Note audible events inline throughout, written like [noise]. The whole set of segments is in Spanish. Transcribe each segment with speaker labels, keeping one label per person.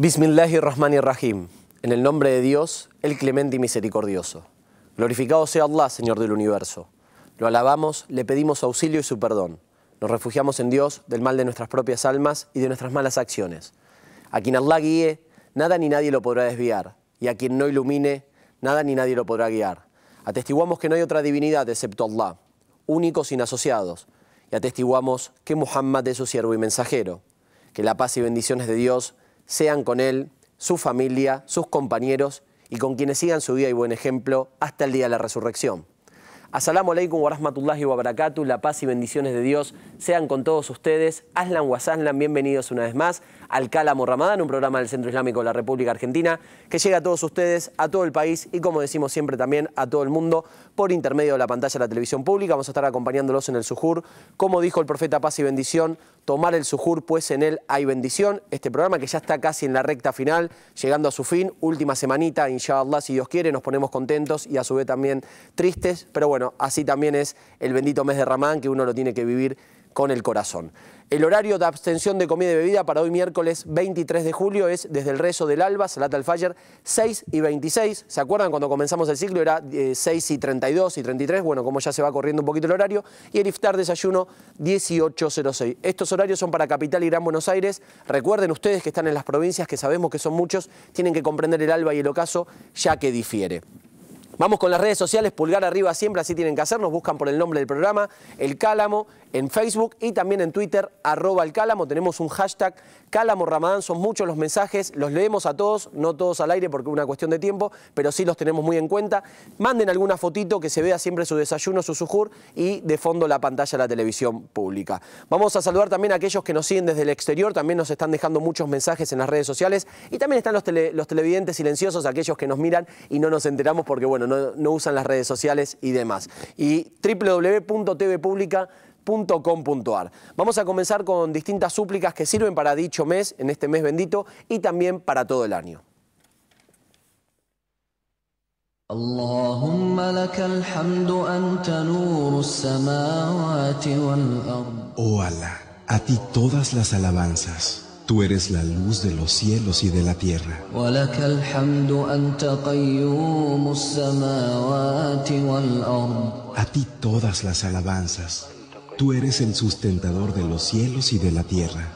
Speaker 1: Bismillahir Rahmanir Rahim. En el nombre de Dios, el clemente y misericordioso. Glorificado sea Allah, Señor del universo. Lo alabamos, le pedimos auxilio y su perdón. Nos refugiamos en Dios del mal de nuestras propias almas y de nuestras malas acciones. A quien Allah guíe, nada ni nadie lo podrá desviar, y a quien no ilumine, nada ni nadie lo podrá guiar. Atestiguamos que no hay otra divinidad excepto Allah, único sin asociados, y atestiguamos que Muhammad es su siervo y mensajero. Que la paz y bendiciones de Dios sean con él, su familia, sus compañeros y con quienes sigan su vida y buen ejemplo hasta el día de la resurrección. Asalamu alaikum wa rahmatullahi wa barakatuh, la paz y bendiciones de Dios sean con todos ustedes. Aslan wa bienvenidos una vez más Alcalá Ramadán, un programa del Centro Islámico de la República Argentina, que llega a todos ustedes, a todo el país y como decimos siempre también a todo el mundo por intermedio de la pantalla de la televisión pública. Vamos a estar acompañándolos en el Sujur. Como dijo el profeta Paz y Bendición, tomar el Sujur, pues en él hay bendición. Este programa que ya está casi en la recta final, llegando a su fin, última semanita, inshallah, si Dios quiere, nos ponemos contentos y a su vez también tristes, pero bueno, así también es el bendito mes de Ramadán, que uno lo tiene que vivir con el corazón. El horario de abstención de comida y bebida para hoy miércoles 23 de julio es desde el rezo del alba, Salat al 6 y 26. ¿Se acuerdan cuando comenzamos el ciclo? Era 6 eh, y 32 y 33. Bueno, como ya se va corriendo un poquito el horario. Y el iftar desayuno 18.06. Estos horarios son para Capital y Gran Buenos Aires. Recuerden ustedes que están en las provincias, que sabemos que son muchos, tienen que comprender el alba y el ocaso, ya que difiere. Vamos con las redes sociales, pulgar arriba siempre, así tienen que hacer. Nos buscan por el nombre del programa, El Cálamo, en Facebook y también en Twitter, arroba el Cálamo, tenemos un hashtag Cálamo Ramadán, son muchos los mensajes, los leemos a todos, no todos al aire porque es una cuestión de tiempo, pero sí los tenemos muy en cuenta. Manden alguna fotito que se vea siempre su desayuno, su sujur y de fondo la pantalla de la televisión pública. Vamos a saludar también a aquellos que nos siguen desde el exterior, también nos están dejando muchos mensajes en las redes sociales y también están los, los televidentes silenciosos, aquellos que nos miran y no nos enteramos porque, bueno, no, usan las redes sociales y demás. Y www.tvpublica.com.ar. Vamos a comenzar con distintas súplicas que sirven para dicho mes, en este mes bendito, y también para todo el año.
Speaker 2: Oh
Speaker 3: a ti todas las alabanzas. Tú eres la luz de los cielos y de la tierra. A ti todas las alabanzas. Tú eres el sustentador de los cielos y de la tierra.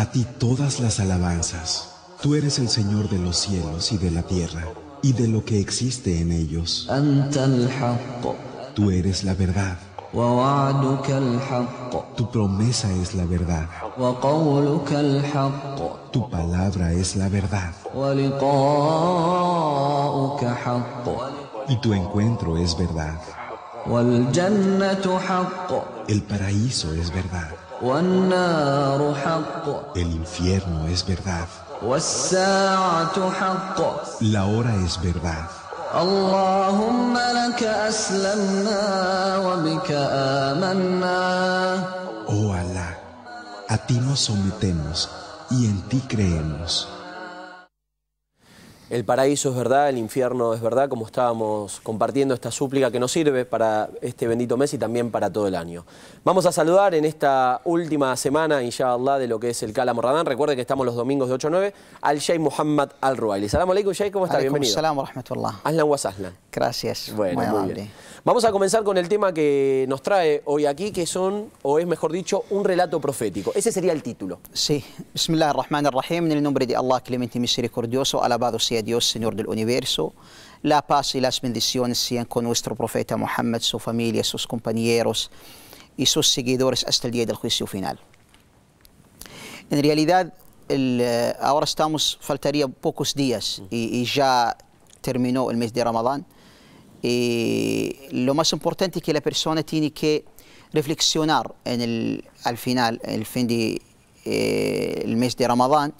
Speaker 3: A ti todas las alabanzas. Tú eres el Señor de los cielos y de la tierra y de lo que existe en ellos. Tú eres la verdad. Tu promesa es la verdad. Tu palabra es la verdad. Y tu encuentro es verdad. El paraíso es verdad. El infierno es verdad. La hora es verdad.
Speaker 2: Oh
Speaker 3: Alá, a ti nos sometemos y en ti creemos
Speaker 1: el paraíso es verdad, el infierno es verdad, como estábamos compartiendo esta súplica que nos sirve para este bendito mes y también para todo el año. Vamos a saludar en esta última semana, inshallah, de lo que es el Cala Morradán. Recuerde que estamos los domingos de 8 a 9 al Sheikh Muhammad al ruayli Salam alaikum, Sheikh, ¿cómo está? Bienvenido. Salam
Speaker 4: wa rahmatullah. Aslan wa Gracias.
Speaker 1: Vamos a comenzar con el tema que nos trae hoy aquí, que son,
Speaker 4: o es mejor dicho, un relato profético. Ese sería el título. Sí. Bismillah rahman En el nombre de Allah, clemente y misericordioso, alabado sea Dios, Señor del universo. La paz y las bendiciones sean con nuestro profeta Muhammad, su familia, sus compañeros y sus seguidores hasta el día del juicio final. En realidad, eh, ahora estamos, faltaría pocos días y, y ya terminó el mes de Ramadán. Y lo más importante es que la persona tiene que reflexionar en el, al final, el fin del de, eh, mes de Ramadán,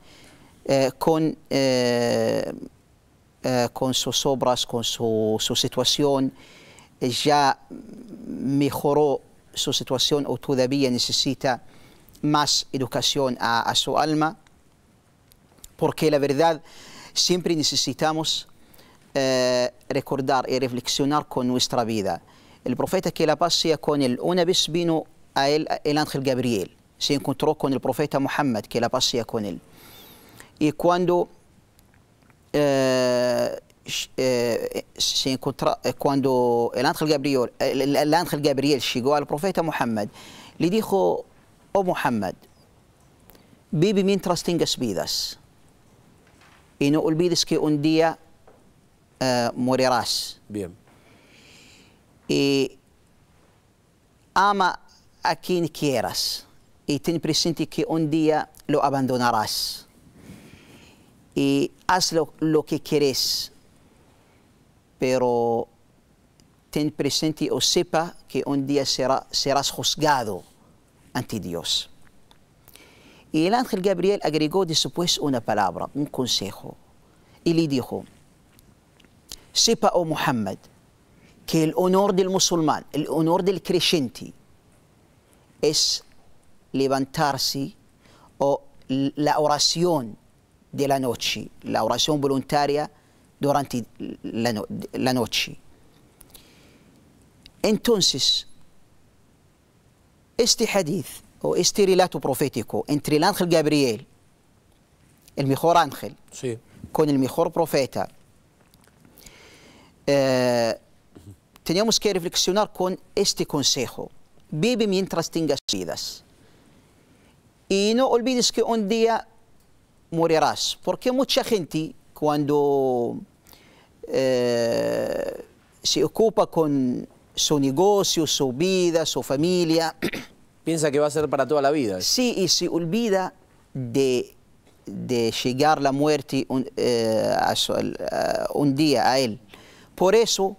Speaker 4: eh, con, eh, con sus obras, con su, situación, ya mejoró su situación o todavía necesita más educación a, a su alma, porque la verdad siempre necesitamos ricordar y reflexionar con nuestra vida. El profeta que la paz sea con él, una vez vino a él el ángel Gabriel, se encontró con el profeta Muhammad, que la paz sea con él. Y cuando, eh, eh, se encontró, cuando el, ángel Gabriel, el, el ángel Gabriel llegó al profeta Muhammad, le dijo, oh Muhammad, vive mientras tengas vidas. Y no olvides que un día Eh, morirás. Bien. Y ama a quien quieras y ten presente que un día lo abandonarás. Y haz lo, que quieres, pero ten presente o sepa que un día será, serás juzgado ante Dios. Y el ángel Gabriel agregó después una palabra, un consejo, y le dijo, Sepa o Muhammad que el honor del musulmán, el honor del creyente, es levantarse o la oración de la noche, la oración voluntaria durante la, no, la noche. Entonces, este hadith o este relato profético entre el ángel Gabriel, el mejor ángel, sí. con el mejor profeta, Eh, Tenemos que reflexionar con este consejo Vive mientras tengas vidas. Y no olvides que un día morirás, porque mucha gente cuando eh, se ocupa con su negocio, su vida, su familia. [coughs] Piensa que va a ser para toda la vida. Sí, y se olvida de, llegar la muerte un eh, día a él. Por eso,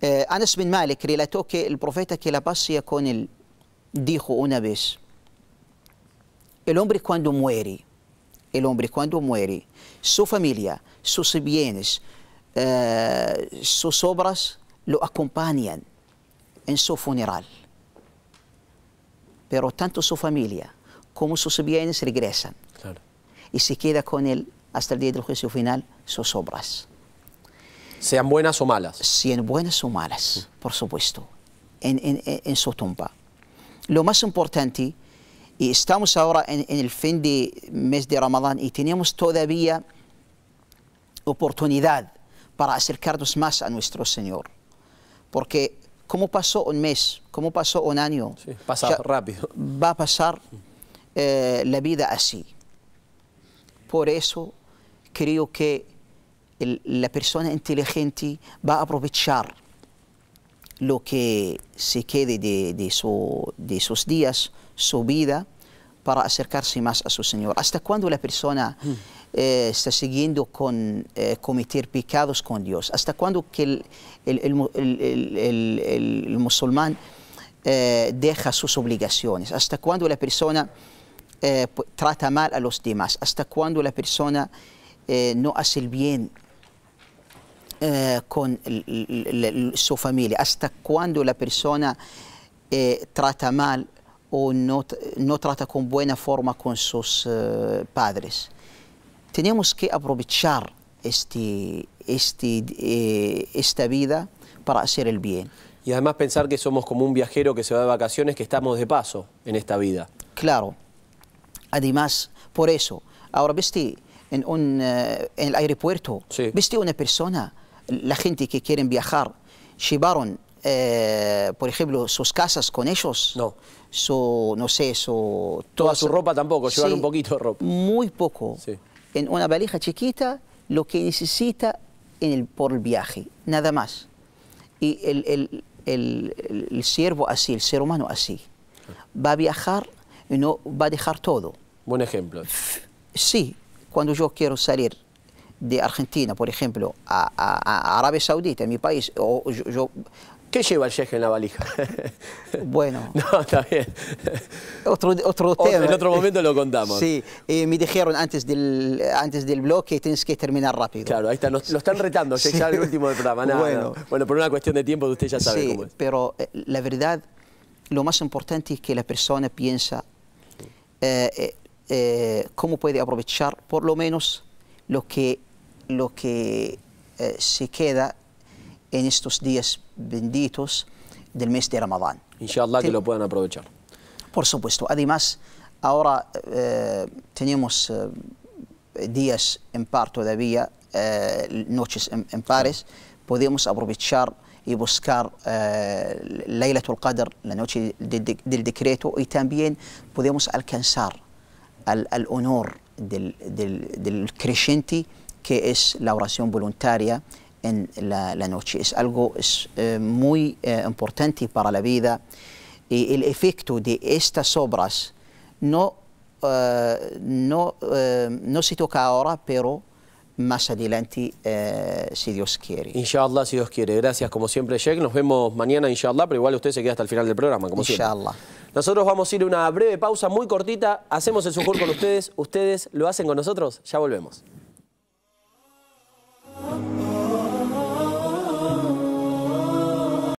Speaker 4: eh, Anas bin Malik relató que el profeta que la pasía con él dijo una vez, el hombre cuando muere, el hombre cuando muere, su familia, sus bienes, eh, sus obras lo acompañan en su funeral. Pero tanto su familia como sus bienes regresan. Y se queda con él hasta el día del juicio final sus obras. Sean buenas o malas. Si en buenas o malas, por supuesto, en, su tumba. Lo más importante, y estamos ahora en, el fin de mes de Ramadán y tenemos todavía oportunidad para acercarnos más a nuestro Señor. Porque como pasó un mes? como pasó un año? Va a pasar eh, la vida así. Por eso creo que la persona inteligente va a aprovechar lo que se quede de, de, de sus días, su vida, para acercarse más a su Señor. ¿Hasta cuándo la persona hmm. eh, está siguiendo con eh, cometer pecados con Dios? ¿Hasta cuándo que el, musulmán eh, deja sus obligaciones? ¿Hasta cuándo la persona trata mal a los demás? ¿Hasta cuándo la persona no hace el bien eh, con su familia, hasta cuando la persona eh, trata mal o no, no, trata con buena forma con sus eh, padres. Tenemos que aprovechar este, este, esta vida para hacer el bien. Y además pensar que somos como un viajero que se va de vacaciones, que estamos de paso en esta vida. Claro. Además, por eso, ahora viste en, en el aeropuerto, sí. viste una persona la gente que quiere viajar, llevaron, eh, por ejemplo, sus casas con ellos. No. Su, no sé, su... Toda, su ropa tampoco, llevaron un poquito de ropa. Muy poco. En una valija chiquita, lo que necesita en el, por el viaje, nada más. Y el, el siervo así, el ser humano así, va a viajar y no va a dejar todo. Buen ejemplo. Sí, cuando yo quiero salir de Argentina, por ejemplo, a, a, a Arabia Saudita, mi país, yo, ¿Qué lleva el jefe en la valija? [laughs] Bueno. [laughs] No, está bien. Otro, otro tema. Otro, en otro momento lo contamos. Sí, eh, me dijeron antes del, antes del bloque tienes que terminar rápido. Claro, ahí está, lo, están retando, ya el último programa. bueno.
Speaker 1: bueno, por una cuestión de tiempo usted ya sabe cómo es.
Speaker 4: pero eh, la verdad, lo más importante es que la persona piensa eh, cómo puede aprovechar por lo menos lo que lo que eh, se queda en estos días benditos del mes de Ramadán. Inshallah que lo puedan aprovechar. Por supuesto. Además, ahora eh, tenemos eh, días en par todavía, noches en, pares. Podemos aprovechar y buscar Laylatul Qadr, la noche del decreto, y también podemos alcanzar el, honor del, del, del que es la oración voluntaria en la, noche. Es algo es, eh, muy eh, importante para la vida y el efecto de estas obras no, eh, no, no se toca ahora, pero más adelante, si Dios quiere. Inshallah, si Dios quiere.
Speaker 1: Gracias, como siempre, Sheikh. Nos vemos mañana, inshallah, pero igual usted se queda hasta el final del programa, como inshallah. Nosotros vamos a ir a una breve pausa muy cortita. Hacemos el sujur con ustedes. Ustedes lo hacen con nosotros. Ya
Speaker 4: volvemos.